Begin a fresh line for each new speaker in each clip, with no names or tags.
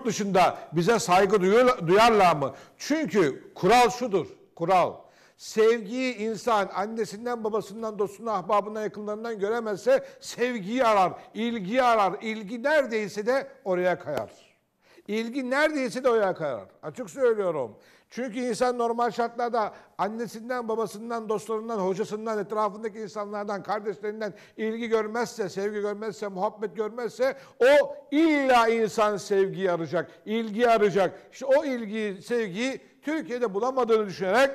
yurt dışında bize saygı duyarlar mı? Çünkü kural şudur, kural. Sevgiyi insan annesinden, babasından, dostundan, ahbabından, yakınlarından göremezse sevgiyi arar, ilgiyi arar. İlgi neredeyse de oraya kayar. İlgi neredeyse de oraya kayar. Açık söylüyorum. Çünkü insan normal şartlarda annesinden, babasından, dostlarından, hocasından, etrafındaki insanlardan, kardeşlerinden ilgi görmezse, sevgi görmezse, muhabbet görmezse o illa insan sevgi arayacak, ilgi arayacak. İşte o ilgiyi, sevgiyi Türkiye'de bulamadığını düşünerek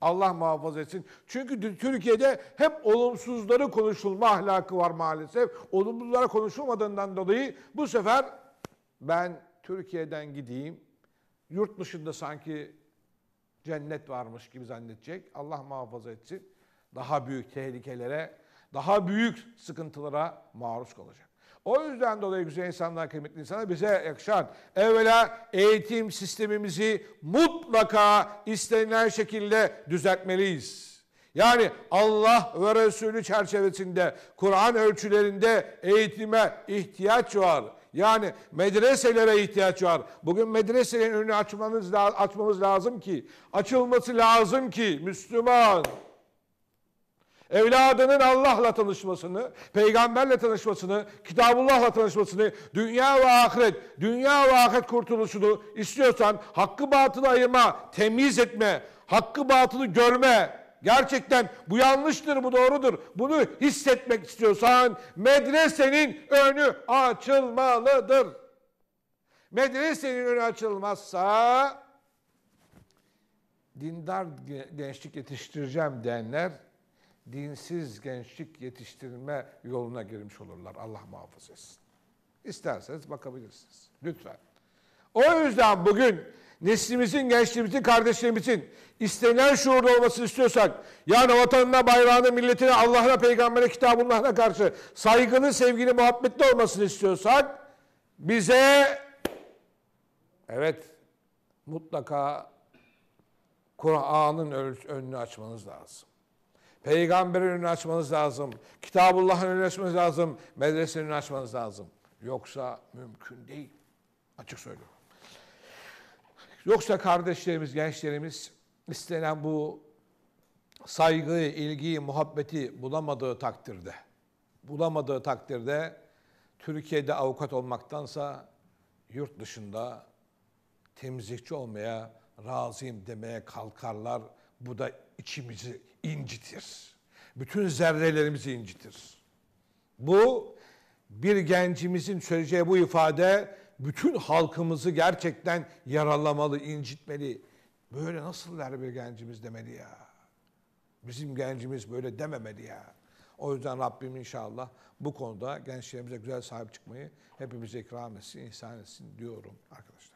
Allah muhafaza etsin. Çünkü Türkiye'de hep olumsuzları konuşulma ahlakı var maalesef. Olumsuzlara konuşulmadığından dolayı bu sefer ben Türkiye'den gideyim. Yurt dışında sanki cennet varmış gibi zannedecek. Allah muhafaza etsin. Daha büyük tehlikelere, daha büyük sıkıntılara maruz kalacak. O yüzden dolayı güzel insanlar, kıymetli insanlar bize yakışan evvela eğitim sistemimizi mutlaka istenilen şekilde düzeltmeliyiz. Yani Allah ve Resulü çerçevesinde Kur'an ölçülerinde eğitime ihtiyaç var. Yani medreselere ihtiyaç var. Bugün medreselerin önünü açmanız, açmamız lazım ki, açılması lazım ki Müslüman evladının Allah'la tanışmasını, peygamberle tanışmasını, kitabullahla tanışmasını, dünya ve ahiret, dünya ve ahiret kurtuluşunu istiyorsan hakkı batılı ayırma, temiz etme, hakkı batılı görme, Gerçekten bu yanlıştır, bu doğrudur. Bunu hissetmek istiyorsan medresenin önü açılmalıdır. Medresenin önü açılmazsa dindar gençlik yetiştireceğim diyenler dinsiz gençlik yetiştirme yoluna girmiş olurlar. Allah muhafaza etsin. İsterseniz bakabilirsiniz. Lütfen. O yüzden bugün neslimizin, gençliğimizin, kardeşlerimizin istenen şuurda olmasını istiyorsak, yani vatanına, bayrağına, milletine, Allah'ına, peygambere, kitabına karşı saygılı, sevgili, muhabbetli olmasını istiyorsak, bize evet mutlaka Kur'an'ın önünü açmanız lazım. Peygamberin önünü açmanız lazım. Kitabullah'ın önünü açmanız lazım. Medresenin önünü açmanız lazım. Yoksa mümkün değil. Açık söylüyorum. Yoksa kardeşlerimiz, gençlerimiz istenen bu saygı, ilgi, muhabbeti bulamadığı takdirde, bulamadığı takdirde Türkiye'de avukat olmaktansa yurt dışında temizlikçi olmaya razıyım demeye kalkarlar. Bu da içimizi incitir. Bütün zerrelerimizi incitir. Bu bir gencimizin söyleyeceği bu ifade bütün halkımızı gerçekten yaralamalı, incitmeli. Böyle nasıl bir gencimiz demeli ya. Bizim gencimiz böyle dememeli ya. O yüzden Rabbim inşallah bu konuda gençlerimize güzel sahip çıkmayı hepimize ikram etsin, ihsan etsin diyorum arkadaşlar.